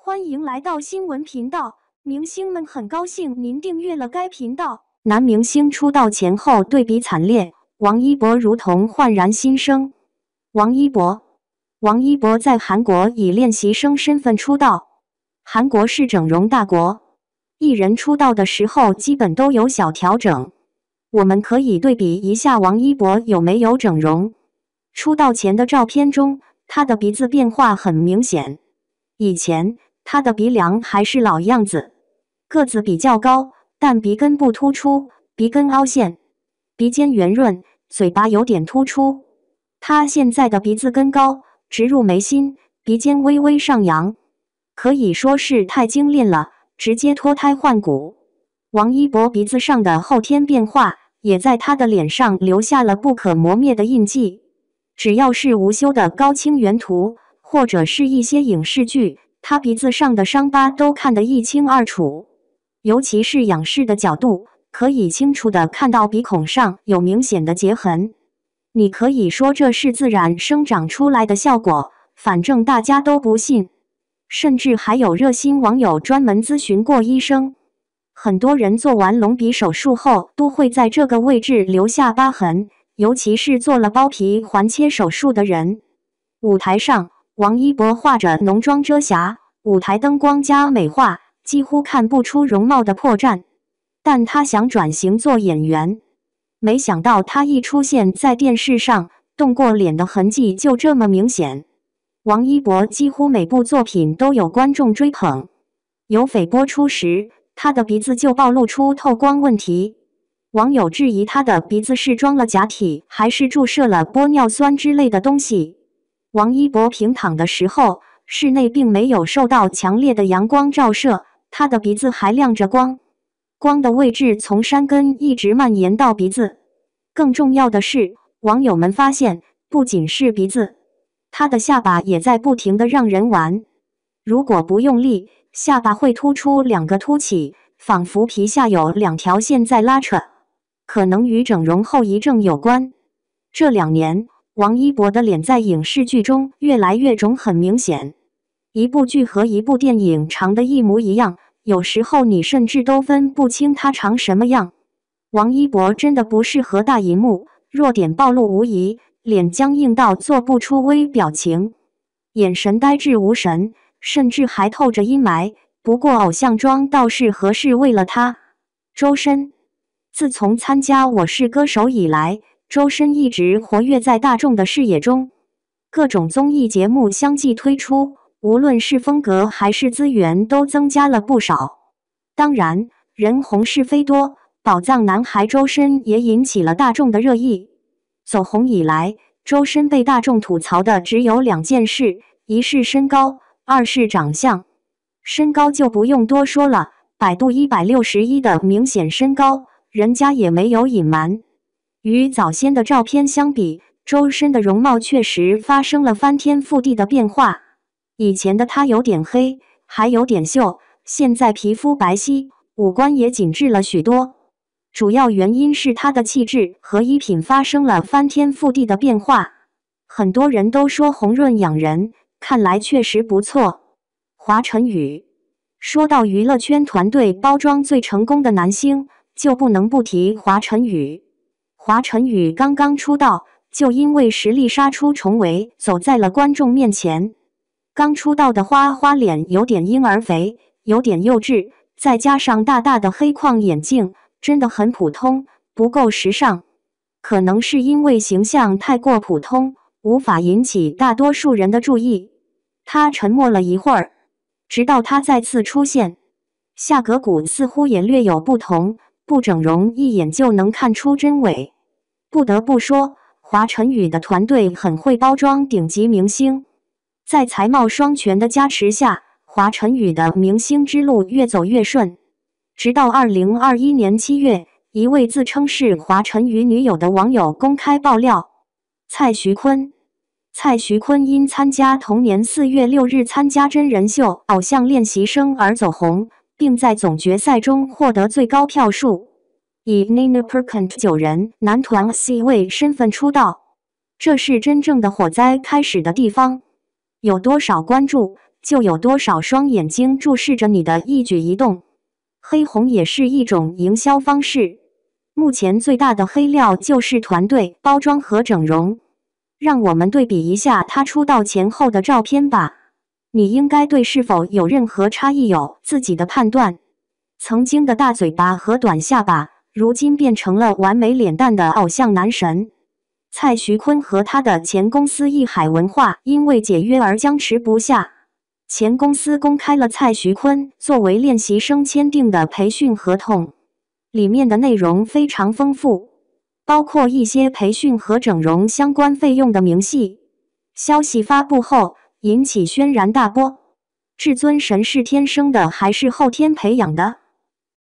欢迎来到新闻频道。明星们很高兴您订阅了该频道。男明星出道前后对比惨烈，王一博如同焕然新生。王一博，王一博在韩国以练习生身份出道。韩国是整容大国，艺人出道的时候基本都有小调整。我们可以对比一下王一博有没有整容。出道前的照片中，他的鼻子变化很明显。以前。他的鼻梁还是老样子，个子比较高，但鼻根不突出，鼻根凹陷，鼻尖圆润，嘴巴有点突出。他现在的鼻子根高，直入眉心，鼻尖微微上扬，可以说是太精炼了，直接脱胎换骨。王一博鼻子上的后天变化也在他的脸上留下了不可磨灭的印记。只要是无修的高清原图或者是一些影视剧。他鼻子上的伤疤都看得一清二楚，尤其是仰视的角度，可以清楚的看到鼻孔上有明显的结痕。你可以说这是自然生长出来的效果，反正大家都不信，甚至还有热心网友专门咨询过医生。很多人做完隆鼻手术后都会在这个位置留下疤痕，尤其是做了包皮环切手术的人。舞台上。王一博化着浓妆遮瑕，舞台灯光加美化，几乎看不出容貌的破绽。但他想转型做演员，没想到他一出现在电视上，动过脸的痕迹就这么明显。王一博几乎每部作品都有观众追捧，有翡播出时，他的鼻子就暴露出透光问题。网友质疑他的鼻子是装了假体，还是注射了玻尿酸之类的东西。王一博平躺的时候，室内并没有受到强烈的阳光照射，他的鼻子还亮着光，光的位置从山根一直蔓延到鼻子。更重要的是，网友们发现，不仅是鼻子，他的下巴也在不停的让人玩。如果不用力，下巴会突出两个凸起，仿佛皮下有两条线在拉扯，可能与整容后遗症有关。这两年。王一博的脸在影视剧中越来越肿，很明显。一部剧和一部电影长得一模一样，有时候你甚至都分不清他长什么样。王一博真的不适合大荧幕，弱点暴露无遗，脸僵硬到做不出微表情，眼神呆滞无神，甚至还透着阴霾。不过偶像妆倒是合适，为了他。周深，自从参加《我是歌手》以来。周深一直活跃在大众的视野中，各种综艺节目相继推出，无论是风格还是资源都增加了不少。当然，人红是非多，宝藏男孩周深也引起了大众的热议。走红以来，周深被大众吐槽的只有两件事：一是身高，二是长相。身高就不用多说了，百度一百六十一的明显身高，人家也没有隐瞒。与早先的照片相比，周深的容貌确实发生了翻天覆地的变化。以前的他有点黑，还有点秀，现在皮肤白皙，五官也紧致了许多。主要原因是他的气质和衣品发生了翻天覆地的变化。很多人都说红润养人，看来确实不错。华晨宇说到娱乐圈团队包装最成功的男星，就不能不提华晨宇。华晨宇刚刚出道，就因为实力杀出重围，走在了观众面前。刚出道的花花脸有点婴儿肥，有点幼稚，再加上大大的黑框眼镜，真的很普通，不够时尚。可能是因为形象太过普通，无法引起大多数人的注意。他沉默了一会儿，直到他再次出现，下颌骨似乎也略有不同，不整容一眼就能看出真伪。不得不说，华晨宇的团队很会包装顶级明星。在才貌双全的加持下，华晨宇的明星之路越走越顺。直到二零二一年七月，一位自称是华晨宇女友的网友公开爆料：蔡徐坤。蔡徐坤因参加同年四月六日参加真人秀《偶像练习生》而走红，并在总决赛中获得最高票数。以 NINE p e r k e n t 九人男团 C 位身份出道，这是真正的火灾开始的地方。有多少关注，就有多少双眼睛注视着你的一举一动。黑红也是一种营销方式。目前最大的黑料就是团队包装和整容。让我们对比一下他出道前后的照片吧。你应该对是否有任何差异有自己的判断。曾经的大嘴巴和短下巴。如今变成了完美脸蛋的偶像男神，蔡徐坤和他的前公司艺海文化因为解约而僵持不下。前公司公开了蔡徐坤作为练习生签订的培训合同，里面的内容非常丰富，包括一些培训和整容相关费用的明细。消息发布后引起轩然大波。至尊神是天生的还是后天培养的？